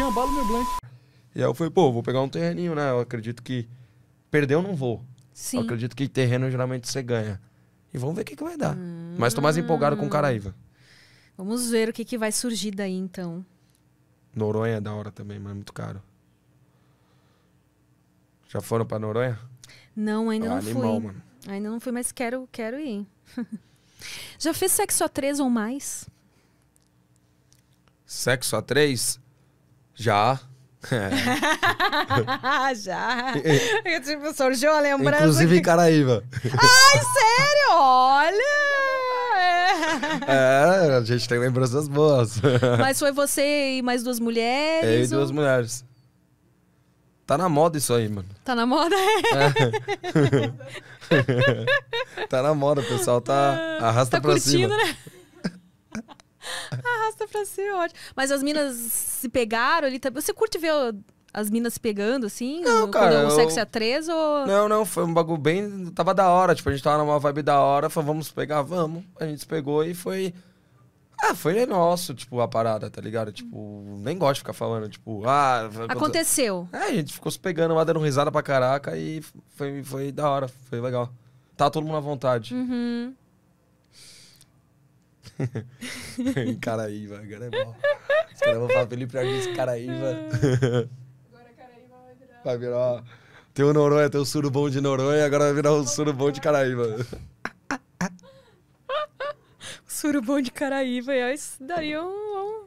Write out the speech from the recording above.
rapidinho, abala meu blunt. E aí eu falei, pô, vou pegar um terreninho, né? Eu acredito que perder eu não vou. Sim. Eu acredito que terreno geralmente você ganha. E vamos ver o que, que vai dar. Hum. Mas tô mais ah. empolgado com o Caraíva. Vamos ver o que, que vai surgir daí, então. Noronha é da hora também, mas é muito caro. Já foram pra Noronha? Não, ainda ah, não animal, fui. Mano. Ainda não fui, mas quero, quero ir. Já fez sexo a três ou mais? Sexo a três? Já. É. Já. Eu, tipo, surgiu a lembrança. Inclusive em Caraíva. Ai, sério? Olha! É. a gente tem lembranças boas. Mas foi você e mais duas mulheres? Eu e duas mulheres. Tá na moda isso aí, mano. Tá na moda? É. tá na moda, o pessoal tá arrasta tá pra curtindo, cima. Né? pra ser ótimo. Mas as minas se pegaram ali também. Você curte ver as minas se pegando, assim? Não, cara. o sexo eu... é três ou. Não, não, foi um bagulho bem. Tava da hora, tipo, a gente tava numa vibe da hora, falou, vamos pegar, vamos. A gente se pegou e foi. Ah, foi nosso, tipo, a parada, tá ligado? Tipo, nem gosto de ficar falando, tipo, ah. Aconteceu. É, a gente ficou se pegando lá, dando risada pra caraca e foi, foi da hora, foi legal. Tá todo mundo à vontade. Uhum. Caraíva, agora é bom. Os caras vão falar Felipe Argues, Caraíba. É. Agora Caraíva vai virar. Vai virar. Tem o Noronha, tem o surubom de Noronha, agora vai virar o surubom de Caraíva. surubom de Caraíva, é, e aí daria é um, um